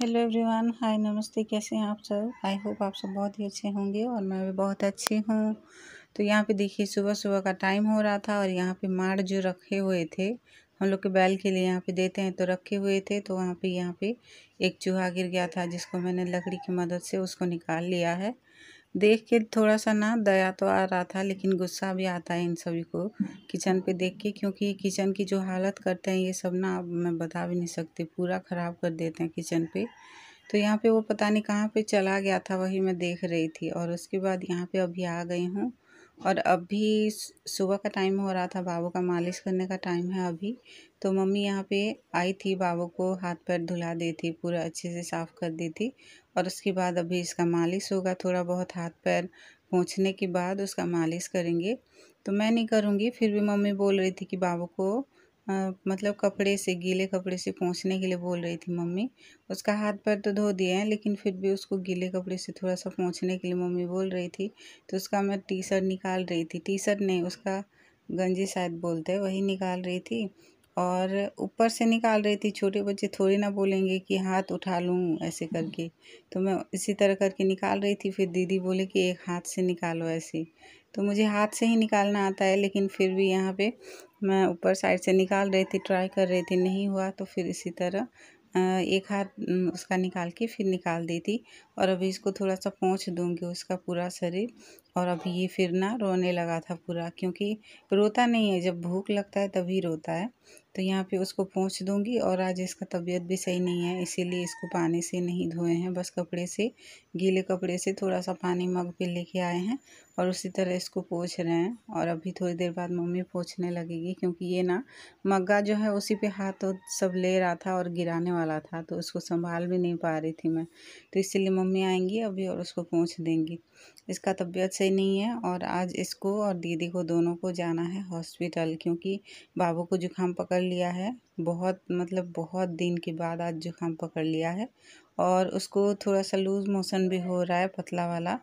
hello everyone hi नमस्ते कैसे हैं आप सब आई होप आप सब बहुत ही अच्छे होंगे और मैं भी बहुत अच्छी हूँ तो यहाँ पे देखिए सुबह सुबह का टाइम हो रहा था और यहाँ पे माड़ जो रखे हुए थे हम लोग के बैल के लिए यहाँ पे देते हैं तो रखे हुए थे तो वहाँ पे यहाँ पे एक चूहा गिर गया था जिसको मैंने लकड़ी की मदद से उसको निकाल लिया है देख के थोड़ा सा ना दया तो आ रहा था लेकिन गुस्सा भी आता है इन सभी को किचन पे देख के क्योंकि किचन की जो हालत करते हैं ये सब ना अब मैं बता भी नहीं सकती पूरा ख़राब कर देते हैं किचन पे तो यहाँ पे वो पता नहीं कहाँ पे चला गया था वही मैं देख रही थी और उसके बाद यहाँ पे अभी आ गई हूँ और अभी सुबह का टाइम हो रहा था बाबू का मालिश करने का टाइम है अभी तो मम्मी यहाँ पे आई थी बाबू को हाथ पैर धुला दी थी पूरा अच्छे से साफ़ कर दी थी और उसके बाद अभी इसका मालिश होगा थोड़ा बहुत हाथ पैर पहुँचने के बाद उसका मालिश करेंगे तो मैं नहीं करूँगी फिर भी मम्मी बोल रही थी कि बाबू को मतलब कपड़े से गीले कपड़े से पहुँचने के लिए बोल रही थी मम्मी उसका हाथ पैर तो धो दिए हैं लेकिन फिर भी उसको गीले कपड़े से थोड़ा सा पहुँचने के लिए मम्मी बोल रही थी तो उसका मैं टी शर्ट निकाल रही थी टी शर्ट नहीं उसका गंजी शायद बोलते हैं वही निकाल रही थी और ऊपर से निकाल रही थी छोटे बच्चे थोड़ी ना बोलेंगे कि हाथ उठा लूँ ऐसे करके तो मैं इसी तरह करके निकाल रही थी फिर दीदी बोले कि एक हाथ से निकालो ऐसे तो मुझे हाथ से ही निकालना आता है लेकिन फिर भी यहाँ पे मैं ऊपर साइड से निकाल रही थी ट्राई कर रही थी नहीं हुआ तो फिर इसी तरह एक हाथ उसका निकाल के फिर निकाल दी थी और अभी इसको थोड़ा सा पहुँच दूंगी उसका पूरा शरीर और अभी ये फिर ना रोने लगा था पूरा क्योंकि रोता नहीं है जब भूख लगता है तभी रोता है तो यहाँ पे उसको पहुँच दूँगी और आज इसका तबीयत भी सही नहीं है इसीलिए इसको पानी से नहीं धोए हैं बस कपड़े से गीले कपड़े से थोड़ा सा पानी मग पे लेके आए हैं और उसी तरह इसको पोछ रहे हैं और अभी थोड़ी देर बाद मम्मी पोछने लगेगी क्योंकि ये ना मग्गा जो है उसी पे हाथ तो सब ले रहा था और गिराने वाला था तो उसको संभाल भी नहीं पा रही थी मैं तो इसीलिए मम्मी आएँगी अभी और उसको पहुँच देंगी इसका तबीयत सही नहीं है और आज इसको और दीदी को दोनों को जाना है हॉस्पिटल क्योंकि बाबू को जुकाम पकड़ पकड़ लिया है बहुत मतलब बहुत दिन के बाद आज जुकाम पकड़ लिया है और उसको थोड़ा सा लूज़ मोशन भी हो रहा है पतला वाला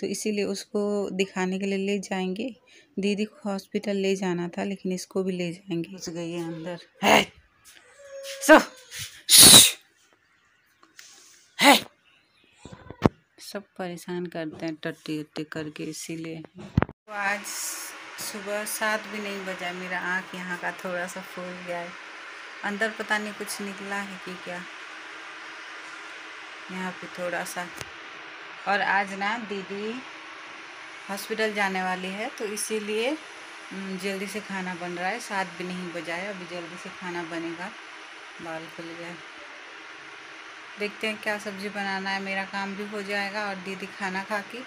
तो इसीलिए उसको दिखाने के लिए ले जाएंगे दीदी को हॉस्पिटल ले जाना था लेकिन इसको भी ले जाएंगे घुस गई है अंदर है सो है सब परेशान करते हैं टट्टी उट्टी करके इसीलिए तो आज सुबह सात भी नहीं बजा मेरा आँख यहाँ का थोड़ा सा फूल गया है अंदर पता नहीं कुछ निकला है कि क्या यहाँ पे थोड़ा सा और आज ना दीदी हॉस्पिटल जाने वाली है तो इसीलिए जल्दी से खाना बन रहा है सात भी नहीं बजा है अभी जल्दी से खाना बनेगा बाल खुल गया देखते हैं क्या सब्ज़ी बनाना है मेरा काम भी हो जाएगा और दीदी खाना खा के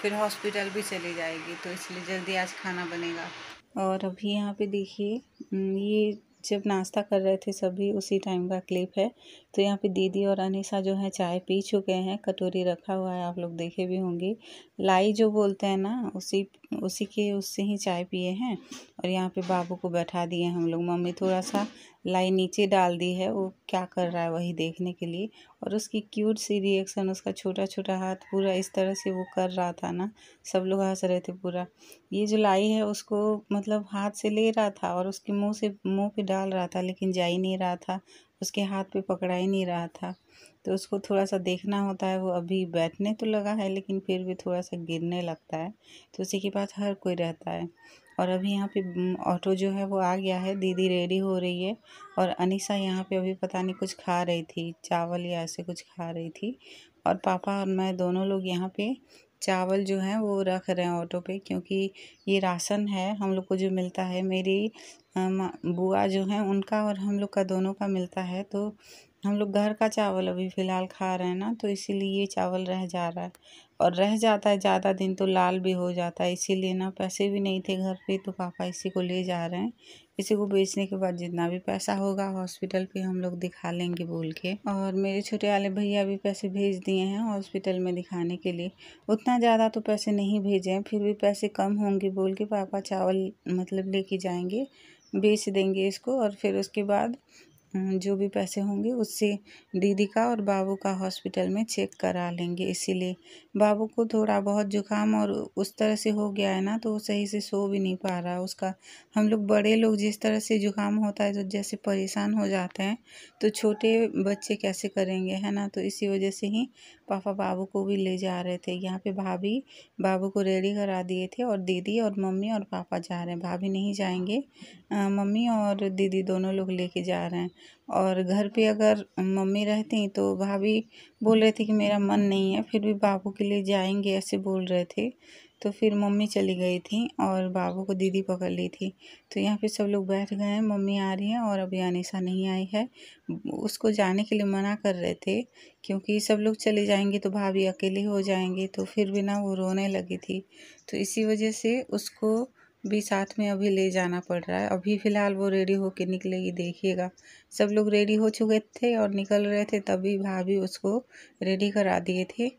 फिर हॉस्पिटल भी चली जाएगी तो इसलिए जल्दी आज खाना बनेगा और अभी यहाँ पे देखिए हम्म, ये जब नाश्ता कर रहे थे सभी उसी टाइम का क्लिप है तो यहाँ पे दीदी और अनिशा जो है चाय पी चुके हैं कटोरी रखा हुआ है आप लोग देखे भी होंगे लाई जो बोलते हैं ना उसी उसी के उससे ही चाय पिए हैं और यहाँ पे बाबू को बैठा दिए हम लोग मम्मी थोड़ा सा लाई नीचे डाल दी है वो क्या कर रहा है वही देखने के लिए और उसकी क्यूट सी रिएक्शन उसका छोटा छोटा हाथ पूरा इस तरह से वो कर रहा था ना सब लोग हंस रहे थे पूरा ये जो लाई है उसको मतलब हाथ से ले रहा था और उसके मुँह से मुंह पर डाल डाल रहा था लेकिन जा ही नहीं रहा था उसके हाथ पे पकड़ा ही नहीं रहा था तो उसको थोड़ा सा देखना होता है वो अभी बैठने तो लगा है लेकिन फिर भी थोड़ा सा गिरने लगता है तो उसी के पास हर कोई रहता है और अभी यहाँ पे ऑटो जो है वो आ गया है दीदी रेडी हो रही है और अनिसा यहाँ पे अभी पता नहीं कुछ खा रही थी चावल या ऐसे कुछ खा रही थी और पापा और मैं दोनों लोग यहाँ पे चावल जो हैं वो रख रहे हैं ऑटो पे क्योंकि ये राशन है हम लोग को जो मिलता है मेरी बुआ जो हैं उनका और हम लोग का दोनों का मिलता है तो हम लोग घर का चावल अभी फ़िलहाल खा रहे हैं ना तो इसीलिए ये चावल रह जा रहा है और रह जाता है ज़्यादा दिन तो लाल भी हो जाता है इसीलिए ना पैसे भी नहीं थे घर पे तो पापा इसी को ले जा रहे हैं इसी को बेचने के बाद जितना भी पैसा होगा हॉस्पिटल पे हम लोग दिखा लेंगे बोल के और मेरे छोटे वाले भैया भी पैसे भेज दिए हैं हॉस्पिटल में दिखाने के लिए उतना ज़्यादा तो पैसे नहीं भेजे हैं फिर भी पैसे कम होंगे बोल के पापा चावल मतलब लेके जाएंगे बेच देंगे इसको और फिर उसके बाद जो भी पैसे होंगे उससे दीदी का और बाबू का हॉस्पिटल में चेक करा लेंगे इसीलिए बाबू को थोड़ा बहुत जुकाम और उस तरह से हो गया है ना तो वो सही से सो भी नहीं पा रहा उसका हम लोग बड़े लोग जिस तरह से जुकाम होता है तो जैसे परेशान हो जाते हैं तो छोटे बच्चे कैसे करेंगे है ना तो इसी वजह से ही पापा बाबू को भी ले जा रहे थे यहाँ पर भाभी बाबू को रेडी करा दिए थे और दीदी और मम्मी और पापा जा रहे हैं भाभी नहीं जाएंगे मम्मी और दीदी दोनों लोग ले जा रहे हैं और घर पे अगर मम्मी रहती तो भाभी बोल रहे थे कि मेरा मन नहीं है फिर भी बाबू के लिए जाएंगे ऐसे बोल रहे थे तो फिर मम्मी चली गई थी और बाबू को दीदी पकड़ ली थी तो यहाँ पे सब लोग बैठ गए हैं मम्मी आ रही हैं और अभी अनिशा नहीं आई है उसको जाने के लिए मना कर रहे थे क्योंकि सब लोग चले जाएंगे तो भाभी अकेले हो जाएंगे तो फिर भी ना वो रोने लगी थी तो इसी वजह से उसको भी साथ में अभी ले जाना पड़ रहा है अभी फ़िलहाल वो रेडी होके निकलेगी देखिएगा सब लोग रेडी हो चुके थे और निकल रहे थे तभी भाभी उसको रेडी करा दिए थे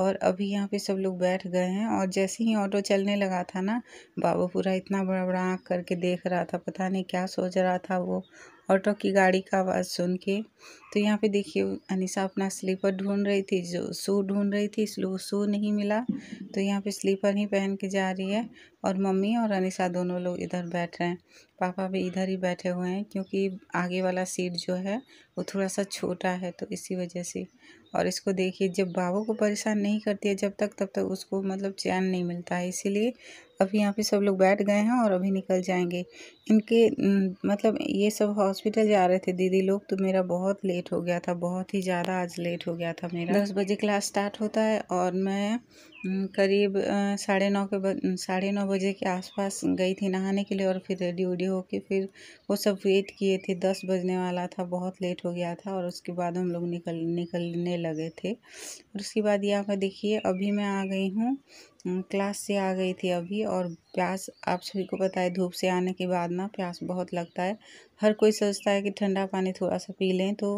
और अभी यहाँ पे सब लोग बैठ गए हैं और जैसे ही ऑटो चलने लगा था ना बाबू पूरा इतना बड़ा बड़ा आँख करके देख रहा था पता नहीं क्या सोच रहा था वो ऑटो की गाड़ी का आवाज़ सुन के तो यहाँ पे देखिए अनिसा अपना स्लीपर ढूंढ रही थी जो सू ढूंढ रही थी इसलिए वो नहीं मिला तो यहाँ पे स्लीपर ही पहन के जा रही है और मम्मी और अनिसा दोनों लोग इधर बैठ रहे हैं पापा भी इधर ही बैठे हुए हैं क्योंकि आगे वाला सीट जो है वो थोड़ा सा छोटा है तो इसी वजह से और इसको देखिए जब बाबू को परेशान नहीं करती है जब तक तब तक उसको मतलब चैन नहीं मिलता है इसीलिए अभी यहाँ पे सब लोग बैठ गए हैं और अभी निकल जाएंगे इनके मतलब ये सब हॉस्पिटल जा रहे थे दीदी लोग तो मेरा बहुत लेट हो गया था बहुत ही ज़्यादा आज लेट हो गया था मेरा दस बजे क्लास स्टार्ट होता है और मैं करीब साढ़े नौ के साढ़े नौ बजे के आसपास गई थी नहाने के लिए और फिर रेडी उडी होके फिर वो सब वेट किए थे दस बजने वाला था बहुत लेट हो गया था और उसके बाद हम लोग निकल निकलने लगे थे और उसके बाद यहाँ पर देखिए अभी मैं आ गई हूँ क्लास से आ गई थी अभी और प्यास आप सभी को पता है धूप से आने के बाद ना प्यास बहुत लगता है हर कोई सोचता है कि ठंडा पानी थोड़ा सा पी लें तो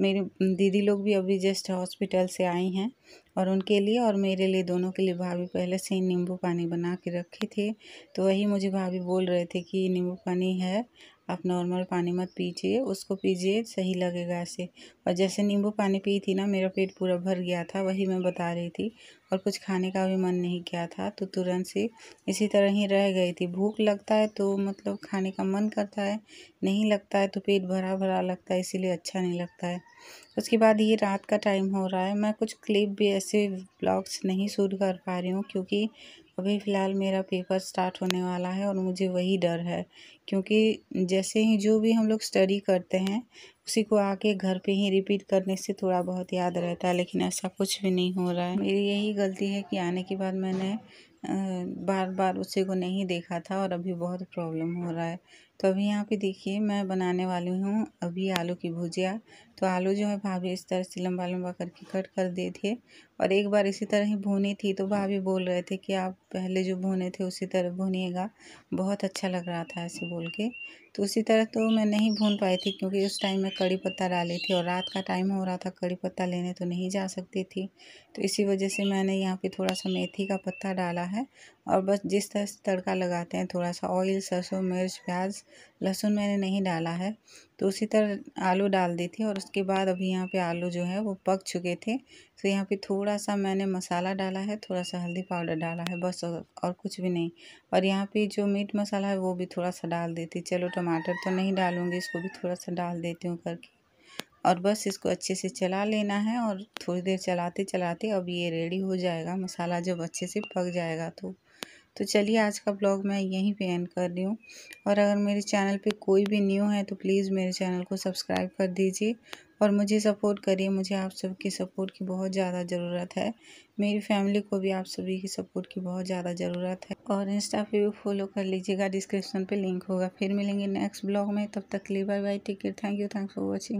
मेरी दीदी लोग भी अभी जस्ट हॉस्पिटल से आई हैं और उनके लिए और मेरे लिए दोनों के लिए भाभी पहले से ही नींबू पानी बना के रखे थे तो वही मुझे भाभी बोल रहे थे कि नींबू पानी है आप नॉर्मल पानी मत पीजिए उसको पीजिए सही लगेगा ऐसे और जैसे नींबू पानी पी थी ना मेरा पेट पूरा भर गया था वही मैं बता रही थी और कुछ खाने का भी मन नहीं किया था तो तुरंत से इसी तरह ही रह गई थी भूख लगता है तो मतलब खाने का मन करता है नहीं लगता है तो पेट भरा भरा लगता है इसीलिए अच्छा नहीं लगता है उसके बाद ये रात का टाइम हो रहा है मैं कुछ क्लिप भी ऐसे ब्लॉग्स नहीं शूट कर पा रही हूँ क्योंकि अभी फ़िलहाल मेरा पेपर स्टार्ट होने वाला है और मुझे वही डर है क्योंकि जैसे ही जो भी हम लोग स्टडी करते हैं उसी को आके घर पे ही रिपीट करने से थोड़ा बहुत याद रहता है लेकिन ऐसा कुछ भी नहीं हो रहा है मेरी यही गलती है कि आने के बाद मैंने बार बार उसी को नहीं देखा था और अभी बहुत प्रॉब्लम हो रहा है तो अभी यहाँ पे देखिए मैं बनाने वाली हूँ अभी आलू की भुजिया तो आलू जो है भाभी इस तरह से लंबा लंबा करके कट कर दिए थे और एक बार इसी तरह ही भुनी थी तो भाभी बोल रहे थे कि आप पहले जो भुने थे उसी तरह भुनिएगा बहुत अच्छा लग रहा था ऐसे बोल के तो उसी तरह तो मैं नहीं भून पाई थी क्योंकि उस टाइम मैं कड़ी पत्ता डाली थी और रात का टाइम हो रहा था कड़ी पत्ता लेने तो नहीं जा सकती थी तो इसी वजह से मैंने यहाँ पर थोड़ा सा मेथी का पत्ता डाला है और बस जिस तरह से तड़का लगाते हैं थोड़ा सा ऑयल सरसों मिर्च प्याज लहसुन मैंने नहीं डाला है तो उसी तरह आलू डाल दी थी और उसके बाद अभी यहाँ पे आलू जो है वो पक चुके थे तो यहाँ पे थोड़ा सा मैंने मसाला डाला है थोड़ा सा हल्दी पाउडर डाला है बस और, और कुछ भी नहीं और यहाँ पे जो मीट मसाला है वो भी थोड़ा सा डाल देती चलो टमाटर तो नहीं डालूँगी इसको भी थोड़ा सा डाल देती हूँ करके और बस इसको अच्छे से चला लेना है और थोड़ी देर चलाते चलाते अब ये रेडी हो जाएगा मसाला जब अच्छे से पक जाएगा तो तो चलिए आज का ब्लॉग मैं यहीं पे एंड कर रही हूँ और अगर मेरे चैनल पे कोई भी न्यू है तो प्लीज़ मेरे चैनल को सब्सक्राइब कर दीजिए और मुझे सपोर्ट करिए मुझे आप सबकी सपोर्ट की बहुत ज़्यादा ज़रूरत है मेरी फैमिली को भी आप सभी की सपोर्ट की बहुत ज़्यादा ज़रूरत है और इंस्टा पे भी फॉलो कर लीजिएगा डिस्क्रिप्शन पर लिंक होगा फिर मिलेंगे नेक्स्ट ब्लॉग में तब तक लिए bye bye take care thank you thanks for watching